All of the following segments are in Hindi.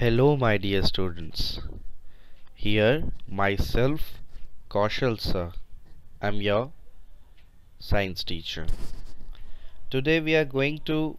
Hello my dear students. Here myself Kaushal sir. I'm your science teacher. Today we are going to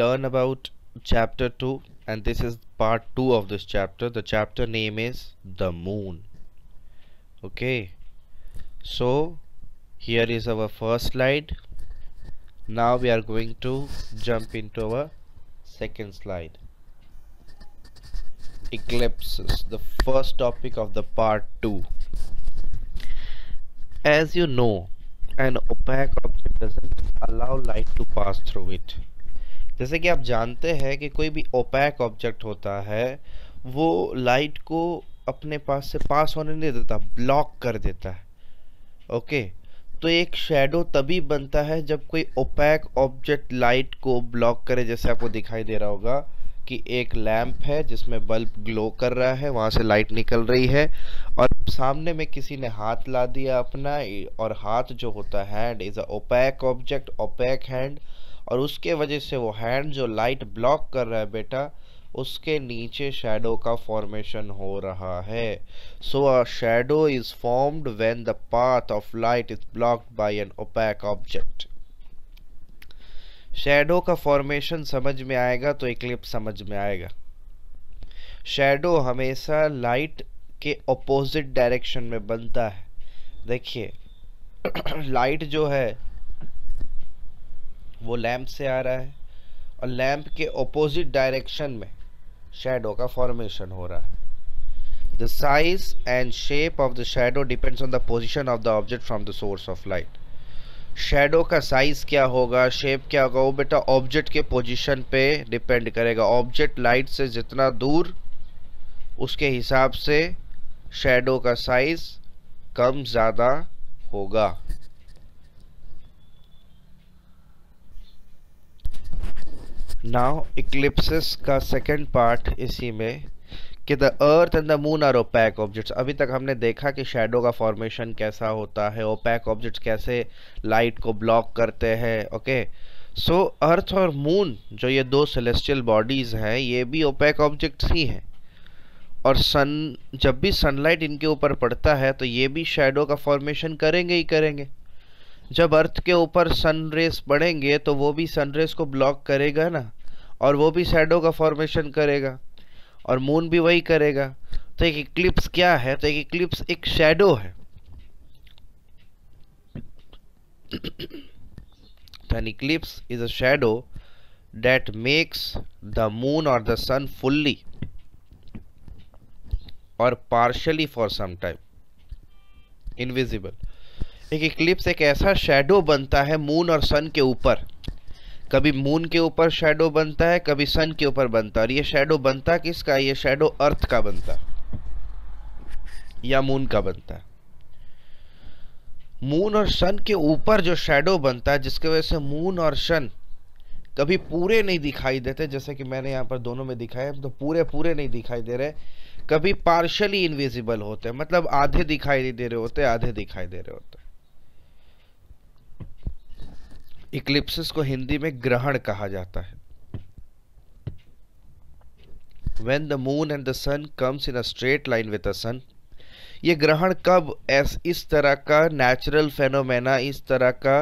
learn about chapter 2 and this is part 2 of this chapter. The chapter name is The Moon. Okay. So here is our first slide. Now we are going to jump into our second slide. eclipses the first topic of the part 2 as you know an opaque object doesn't allow light to pass through it जैसे कि आप जानते हैं कि कोई भी ओपैक ऑब्जेक्ट होता है वो लाइट को अपने पास से पास होने नहीं देता ब्लॉक कर देता है ओके तो एक शेडो तभी बनता है जब कोई ओपैक ऑब्जेक्ट लाइट को ब्लॉक करे जैसे आपको दिखाई दे रहा होगा कि एक लैंप है जिसमें बल्ब ग्लो कर रहा है वहाँ से लाइट निकल रही है और सामने में किसी ने हाथ ला दिया अपना और हाथ जो होता है hand is a opaque object opaque hand और उसके वजह से वो हैंड जो लाइट ब्लॉक कर रहा है बेटा उसके नीचे शेडो का फॉर्मेशन हो रहा है so a shadow is formed when the path of light is blocked by an opaque object shadow का फॉर्मेशन समझ में आएगा तो इक्लिप्स समझ में आएगा शेडो हमेशा लाइट के ऑपोजिट डायरेक्शन में बनता है देखिए लाइट जो है वो लैम्प से आ रहा है और लैम्प के ऑपोजिट डायरेक्शन में शेडो का फॉर्मेशन हो रहा है the size and shape of the shadow depends on the position of the object from the source of light shadow का साइज़ क्या होगा शेप क्या होगा वो बेटा ऑब्जेक्ट के पोजीशन पे डिपेंड करेगा ऑब्जेक्ट लाइट से जितना दूर उसके हिसाब से शेडो का साइज़ कम ज़्यादा होगा नाउ इक्लिप्सिस का सेकंड पार्ट इसी में कि the earth and the moon are opaque objects अभी तक हमने देखा कि शेडो का फॉर्मेशन कैसा होता है ओपैक ऑब्जेक्ट्स कैसे लाइट को ब्लॉक करते हैं ओके सो अर्थ और मून जो ये दो सेलेस्टियल बॉडीज़ हैं ये भी ओपैक ऑब्जेक्ट्स ही हैं और सन जब भी सनलाइट इनके ऊपर पड़ता है तो ये भी शेडो का फॉर्मेशन करेंगे ही करेंगे जब अर्थ के ऊपर सन रेस पड़ेंगे तो वो भी सन रेस को ब्लॉक करेगा ना और वो भी शेडो का फॉर्मेशन करेगा और मून भी वही करेगा तो एक इक्लिप्स क्या है तो एक इक्लिप्स एक शेडो है an eclipse is a shadow that makes the moon और द सन फुल्ली और partially for some time invisible एक इक्लिप्स एक ऐसा शेडो बनता है मून और सन के ऊपर कभी मून के ऊपर शेडो बनता है कभी सन के ऊपर बनता है और ये शेडो बनता किसका ये शेडो अर्थ का बनता या मून का बनता मून और सन के ऊपर जो शेडो बनता है जिसकी वजह से मून और सन कभी पूरे नहीं दिखाई देते जैसे कि मैंने यहाँ पर दोनों में दिखाए तो पूरे पूरे नहीं दिखाई दे रहे कभी पार्शली इनविजिबल होते हैं मतलब आधे दिखाई नहीं दे रहे होते आधे दिखाई दे रहे होते इक्लिप्सिस को हिंदी में ग्रहण कहा जाता है when the moon and the sun comes in a straight line with the sun ये ग्रहण कब एस इस तरह का नेचुरल फेनोमेना इस तरह का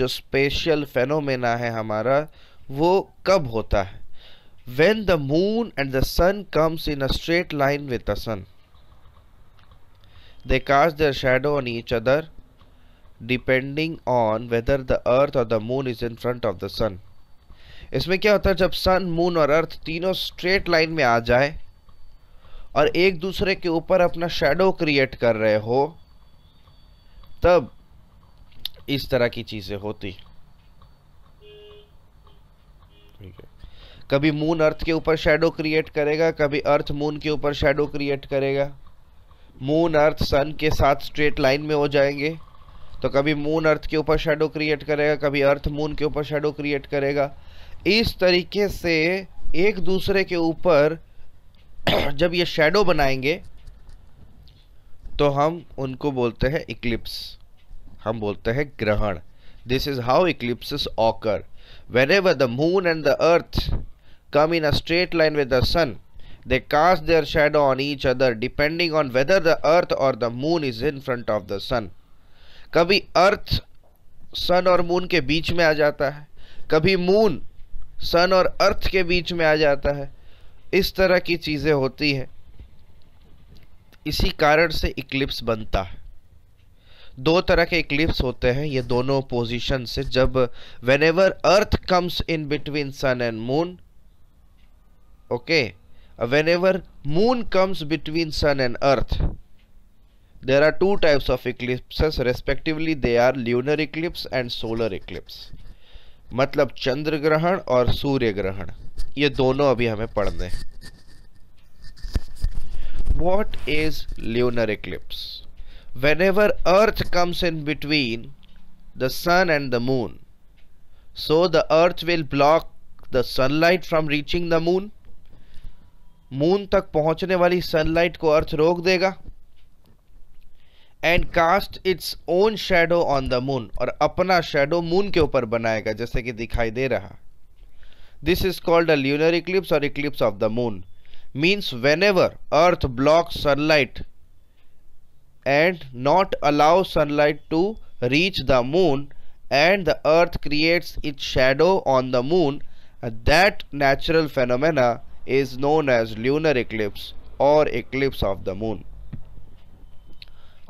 जो स्पेशल फेनोमेना है हमारा वो कब होता है when the moon and the sun comes in a straight line with the sun they cast their shadow on each other depending on whether the earth और the moon is in front of the sun इसमें क्या होता है जब सन मून और अर्थ तीनों स्ट्रेट लाइन में आ जाए और एक दूसरे के ऊपर अपना शेडो क्रिएट कर रहे हो तब इस तरह की चीज़ें होती कभी मून अर्थ के ऊपर शेडो क्रिएट करेगा कभी अर्थ मून के ऊपर शेडो क्रिएट करेगा मून अर्थ सन के साथ स्ट्रेट लाइन में हो जाएंगे तो कभी मून अर्थ के ऊपर शेडो क्रिएट करेगा कभी अर्थ मून के ऊपर शेडो क्रिएट करेगा इस तरीके से एक दूसरे के ऊपर जब ये शेडो बनाएंगे तो हम उनको बोलते हैं इक्लिप्स हम बोलते हैं ग्रहण this is how eclipse occur whenever the moon and the earth come in a straight line with the sun they cast their shadow on each other depending on whether the earth और the moon is in front of the sun कभी अर्थ सन और मून के बीच में आ जाता है कभी मून सन और अर्थ के बीच में आ जाता है इस तरह की चीज़ें होती है इसी कारण से इक्लिप्स बनता है दो तरह के इक्लिप्स होते हैं ये दोनों पोजीशन से जब whenever earth comes in between sun and moon okay whenever moon comes between sun and earth there are two types of eclipse respectively they are lunar eclipse and solar eclipse मतलब चंद्र ग्रहण और सूर्य ग्रहण ये दोनों अभी हमें पढ़ने what is lunar eclipse whenever earth comes in between the sun and the moon so the earth will block the sunlight from reaching the moon moon तक पहुंचने वाली सनलाइट को अर्थ रोक देगा and cast its own shadow on the moon और अपना शेडो मून के ऊपर बनाएगा जैसे कि दिखाई दे रहा this is called a lunar eclipse और eclipse of the moon means whenever earth block sunlight and not allow sunlight to reach the moon and the earth creates its shadow on the moon that natural phenomena is known as lunar eclipse और eclipse of the moon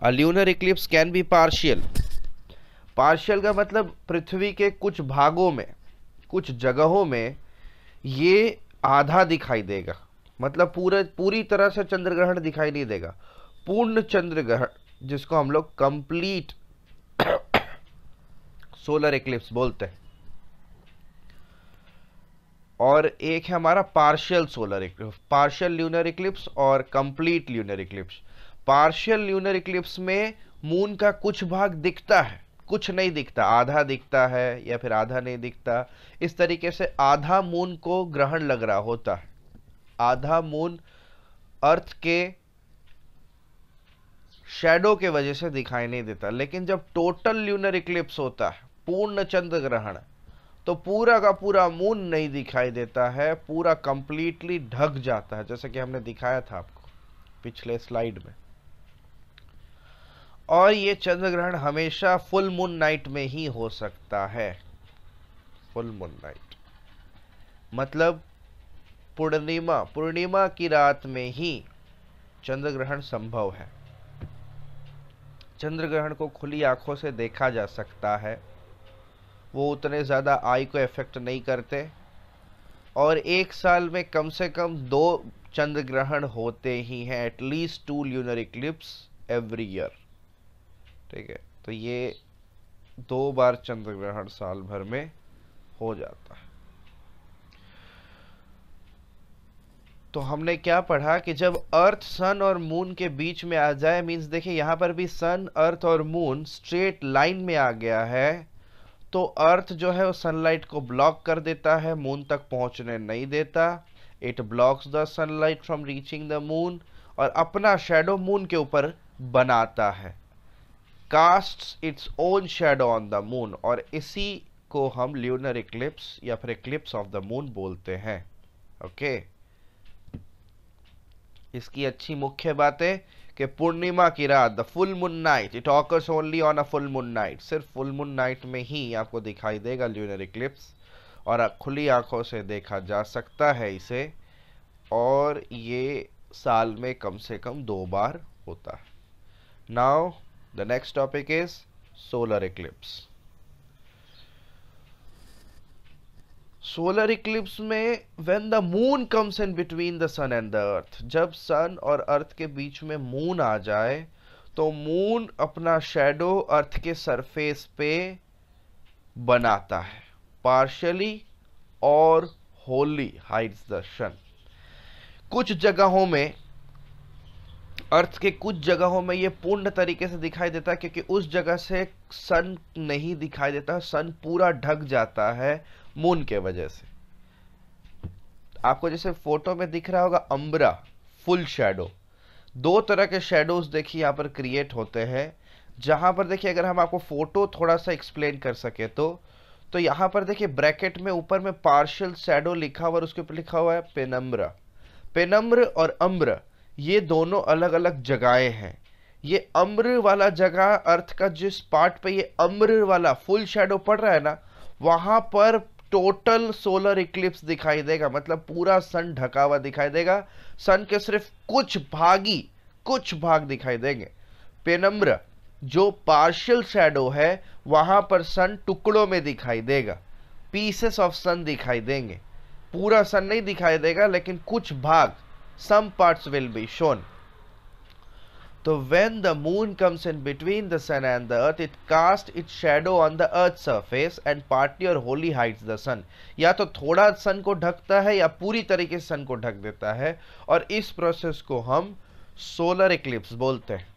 a lunar eclipse can be partial partial का मतलब पृथ्वी के कुछ भागों में कुछ जगहों में ये आधा दिखाई देगा मतलब पूरे पूरी तरह से चंद्रग्रहण दिखाई नहीं देगा पूर्ण चंद्रग्रहण जिसको हम लोग कंप्लीट सोलर इक्लिप्स बोलते हैं और एक है हमारा partial solar eclipse partial lunar eclipse और complete lunar eclipse partial lunar eclipse में मून का कुछ भाग दिखता है कुछ नहीं दिखता आधा दिखता है या फिर आधा नहीं दिखता इस तरीके से आधा मून को ग्रहण लग रहा होता है आधा मून अर्थ के शेडो के वजह से दिखाई नहीं देता लेकिन जब टोटल ल्यूनर इक्लिप्स होता है पूर्ण चंद्र ग्रहण तो पूरा का पूरा मून नहीं दिखाई देता है पूरा कंप्लीटली ढक जाता है जैसे कि हमने दिखाया था आपको पिछले स्लाइड में और ये चंद्र ग्रहण हमेशा फुल मून नाइट में ही हो सकता है फुल मून नाइट मतलब पूर्णिमा पूर्णिमा की रात में ही चंद्र ग्रहण संभव है चंद्र ग्रहण को खुली आंखों से देखा जा सकता है वो उतने ज़्यादा आई को इफेक्ट नहीं करते और एक साल में कम से कम दो चंद्र ग्रहण होते ही हैं at least two lunar eclipse every year ठीक है तो ये दो बार चंद्र ग्रहण साल भर में हो जाता है तो हमने क्या पढ़ा कि जब अर्थ सन और मून के बीच में आ जाए मींस देखिए यहां पर भी सन अर्थ और मून स्ट्रेट लाइन में आ गया है तो अर्थ जो है वो सनलाइट को ब्लॉक कर देता है मून तक पहुंचने नहीं देता it blocks the sunlight from reaching the moon और अपना शेडो मून के ऊपर बनाता है cast its own shadow on the moon और इसी को हम ल्यूनर इक्लिप्स या फिर इक्लिप्स ऑफ द मून बोलते हैं ओके okay? इसकी अच्छी मुख्य बातें कि पूर्णिमा की रात the full moon night it occurs only on a full moon night सिर्फ फुल मून नाइट में ही आपको दिखाई देगा ल्यूनर इक्लिप्स और खुली आंखों से देखा जा सकता है इसे और ये साल में कम से कम दो बार होता है now The next topic is solar eclipse. Solar eclipse में when the moon comes in between the sun and the earth जब सन और अर्थ के बीच में मून आ जाए तो मून अपना शेडो अर्थ के सरफेस पे बनाता है पार्शली और होली हाइड्स द सन कुछ जगहों में अर्थ के कुछ जगहों में ये पूर्ण तरीके से दिखाई देता है क्योंकि उस जगह से सन नहीं दिखाई देता सन पूरा ढक जाता है मून के वजह से आपको जैसे फोटो में दिख रहा होगा अम्बरा फुल शेडो दो तरह के शेडोज देखिए यहाँ पर क्रिएट होते हैं जहां पर देखिए अगर हम आपको फोटो थोड़ा सा एक्सप्लेन कर सके तो तो यहाँ पर देखिए ब्रैकेट में ऊपर में पार्शियल शेडो लिखा हुआ और उसके ऊपर लिखा हुआ है पेनम्र पेनम्र और अम्र ये दोनों अलग अलग जगहें हैं ये अम्र वाला जगह अर्थ का जिस पार्ट पे ये अम्र वाला फुल शेडो पड़ रहा है ना वहां पर टोटल सोलर इक्लिप्स दिखाई देगा मतलब पूरा सन ढका हुआ दिखाई देगा सन के सिर्फ कुछ भागी कुछ भाग दिखाई देंगे पेनम्र जो पार्शियल शेडो है वहां पर सन टुकड़ों में दिखाई देगा पीसेस ऑफ सन दिखाई देंगे पूरा सन नहीं दिखाई देगा लेकिन कुछ भाग some parts will be shown so when the moon comes in between the sun and the earth, it casts its shadow on the earth's surface and partly or wholly hides the sun. या तो थोड़ा सन को ढकता है या पूरी तरीके से सन को ढक देता है और इस प्रोसेस को हम सोलर इक्लिप्स बोलते हैं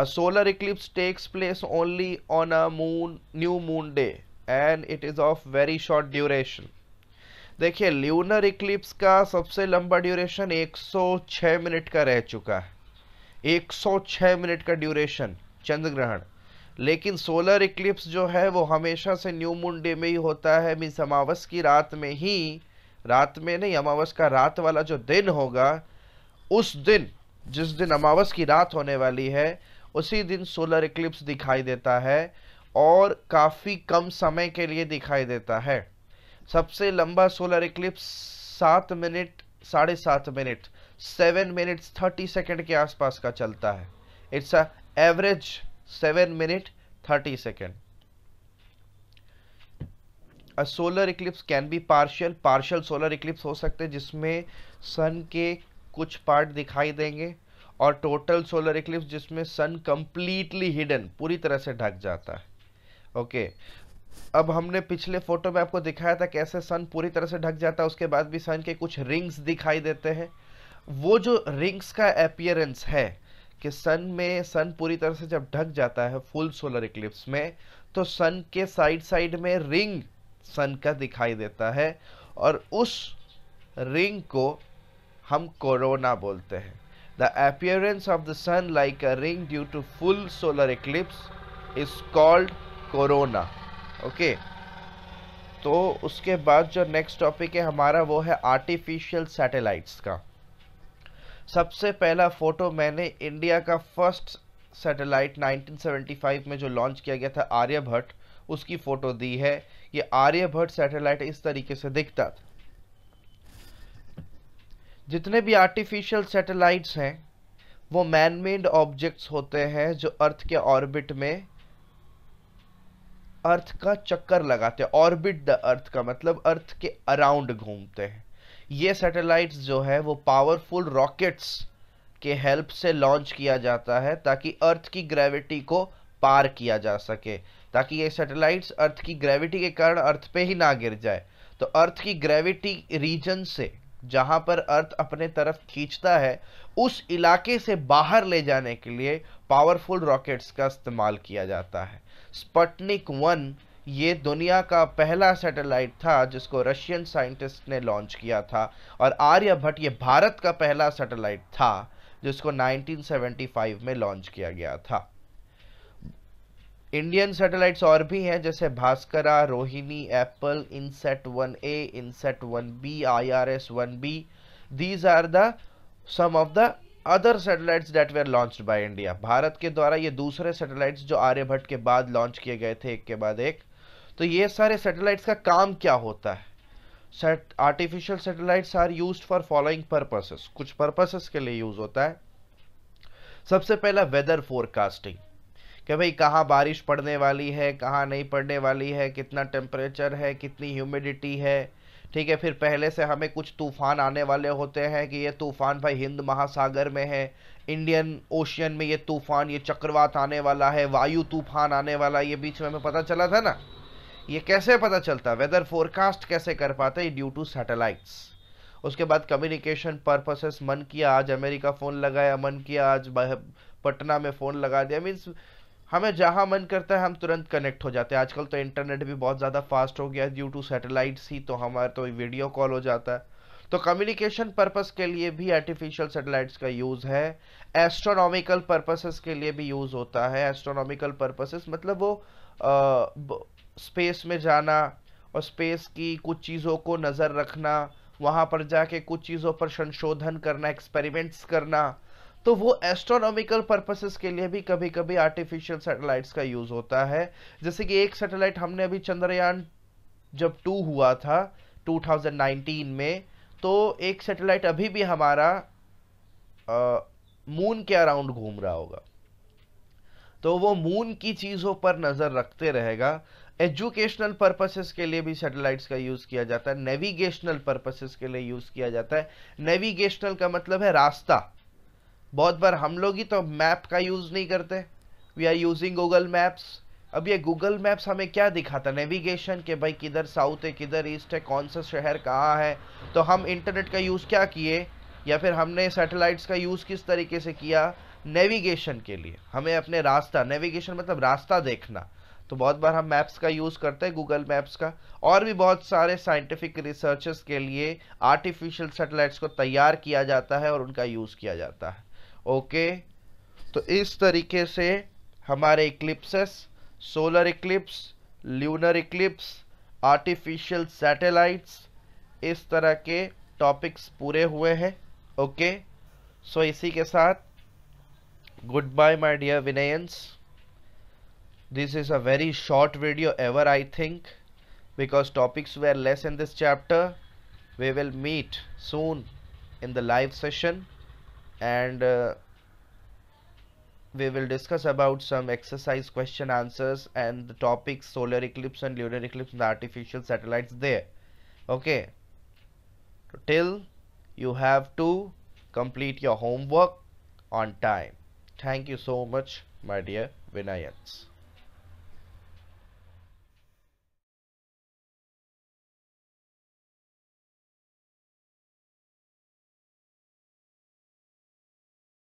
A solar eclipse takes place only on a moon new moon day and it is of very short duration. देखिए ल्यूनर इक्लिप्स का सबसे लंबा ड्यूरेशन 106 मिनट का रह चुका है 106 मिनट का ड्यूरेशन चंद्र ग्रहण लेकिन सोलर इक्लिप्स जो है वो हमेशा से न्यू मून डे में ही होता है मीन्स अमावस की रात में ही रात में नहीं अमावस का रात वाला जो दिन होगा उस दिन जिस दिन अमावस की रात होने वाली है उसी दिन सोलर इक्लिप्स दिखाई देता है और काफ़ी कम समय के लिए दिखाई देता है सबसे लंबा सोलर इक्लिप्स सात मिनट साढ़े सात minute seven minute thirty second के आसपास का चलता है it's a average seven minute thirty second a solar eclipse can be partial partial solar eclipse हो सकते हैं जिसमें सन के कुछ पार्ट दिखाई देंगे और टोटल सोलर इक्लिप्स जिसमें सन कंप्लीटली हिडन पूरी तरह से ढक जाता है ओके okay. अब हमने पिछले फोटो में आपको दिखाया था कैसे सन पूरी तरह से ढक जाता है उसके बाद भी सन के कुछ रिंग्स दिखाई देते हैं वो जो रिंग्स का अपियरेंस है कि सन में सन पूरी तरह से जब ढक जाता है फुल सोलर इक्लिप्स में तो सन के साइड साइड में रिंग सन का दिखाई देता है और उस रिंग को हम कोरोना बोलते हैं the appearance of the sun like a ring due to full solar eclipse is called corona okay तो उसके बाद जो नेक्स्ट टॉपिक है हमारा वो है आर्टिफिशियल सैटेलाइट्स का सबसे पहला फ़ोटो मैंने इंडिया का फर्स्ट सैटेलाइट 1975 में जो लॉन्च किया गया था आर्यभट्ट उसकी फ़ोटो दी है ये आर्यभट्ट सैटेलाइट इस तरीके से दिखता था जितने भी आर्टिफिशियल सैटेलाइट्स हैं वो मैन मेड ऑब्जेक्ट्स होते हैं जो अर्थ के ऑर्बिट में अर्थ का चक्कर लगाते हैं ऑर्बिट द अर्थ का मतलब अर्थ के अराउंड घूमते हैं ये सैटेलाइट्स जो है वो पावरफुल रॉकेट्स के हेल्प से लॉन्च किया जाता है ताकि अर्थ की ग्रेविटी को पार किया जा सके ताकि ये सैटेलाइट्स अर्थ की ग्रेविटी के कारण अर्थ पे ही ना गिर जाए तो अर्थ की ग्रेविटी रीजन से जहाँ पर अर्थ अपने तरफ खींचता है उस इलाके से बाहर ले जाने के लिए पावरफुल रॉकेट्स का इस्तेमाल किया जाता है स्पटनिक वन ये दुनिया का पहला सैटेलाइट था जिसको रशियन साइंटिस्ट ने लॉन्च किया था और आर्यभट्ट ये भारत का पहला सैटेलाइट था जिसको 1975 में लॉन्च किया गया था इंडियन सैटेलाइट्स और भी हैं जैसे Bhaskara Rohini APPLE INSAT one A INSAT one B I R S one B these are the some of the other satellites that were launched by India Bharat के द्वारा ये दूसरे सैटेलाइट्स जो आर्यभट्ट के बाद लॉन्च किए गए थे एक के बाद एक तो ये सारे सैटेलाइट्स का काम क्या होता है set artificial satellites are use for following purposes कुछ पर्पसेस के लिए यूज होता है सबसे पहला वेदर फोरकास्टिंग कि भाई कहाँ बारिश पड़ने वाली है कहाँ नहीं पड़ने वाली है कितना टेम्परेचर है कितनी ह्यूमिडिटी है ठीक है फिर पहले से हमें कुछ तूफान आने वाले होते हैं कि ये तूफान भाई हिंद महासागर में है इंडियन ओशियन में ये तूफान ये चक्रवात आने वाला है वायु तूफान आने वाला ये बीच में हमें पता चला था ना ये कैसे पता चलता वेदर फोरकास्ट कैसे कर पाते ड्यू टू सैटेलाइट्स उसके बाद कम्युनिकेशन पर्पसेस मन किया आज अमेरिका फ़ोन लगाया मन किया आज पटना में फ़ोन लगा दिया मीन्स हमें जहाँ मन करता है हम तुरंत कनेक्ट हो जाते हैं आजकल तो इंटरनेट भी बहुत ज़्यादा फास्ट हो गया है ड्यू टू सैटेलाइट्स ही तो हमारा तो वीडियो कॉल हो जाता है तो कम्युनिकेशन पर्पस के लिए भी आर्टिफिशियल सैटेलाइट्स का यूज़ है एस्ट्रोनॉमिकल पर्पसेस के लिए भी यूज़ होता है एस्ट्रोनॉमिकल पर्पसेस मतलब वो आ, स्पेस में जाना और स्पेस की कुछ चीज़ों को नज़र रखना वहाँ पर जाके कुछ चीज़ों पर संशोधन करना एक्सपेरिमेंट्स करना तो वो एस्ट्रोनॉमिकल पर्पसेस के लिए भी कभी कभी आर्टिफिशियल सैटेलाइट्स का यूज़ होता है जैसे कि एक सैटेलाइट हमने अभी चंद्रयान जब टू हुआ था 2019 में तो एक सैटेलाइट अभी भी हमारा मून के अराउंड घूम रहा होगा तो वो मून की चीज़ों पर नज़र रखते रहेगा एजुकेशनल पर्पसेस के लिए भी सैटेलाइट्स का यूज़ किया जाता है नेविगेशनल पर्पसेस के लिए यूज़ किया जाता है नेविगेशनल का मतलब है रास्ता बहुत बार हम लोग ही तो मैप का यूज़ नहीं करते we are using Google Maps अब ये गूगल मैप्स हमें क्या दिखाता नेविगेशन के भाई किधर साउथ है किधर ईस्ट है कौन सा शहर कहाँ है तो हम इंटरनेट का यूज़ क्या किए या फिर हमने सैटेलाइट्स का यूज़ किस तरीके से किया नेविगेशन के लिए हमें अपने रास्ता नेविगेशन मतलब रास्ता देखना तो बहुत बार हम मैप्स का यूज़ करते हैं गूगल मैप्स का और भी बहुत सारे साइंटिफिक रिसर्चेस के लिए आर्टिफिशियल सेटेलाइट्स को तैयार किया जाता है और उनका यूज़ किया जाता है ओके तो इस तरीके से हमारे eclipses solar eclipse lunar eclipse artificial satellites इस तरह के टॉपिक्स पूरे हुए हैं ओके सो इसी के साथ goodbye my dear Vinayans this is a very short video ever I think because topics they are less in this chapter we will meet soon in the live session and uh, we will discuss about some exercise question answers and the topics solar eclipse and lunar eclipse and artificial satellites there okay till you have to complete your homework on time thank you so much my dear Vinayans.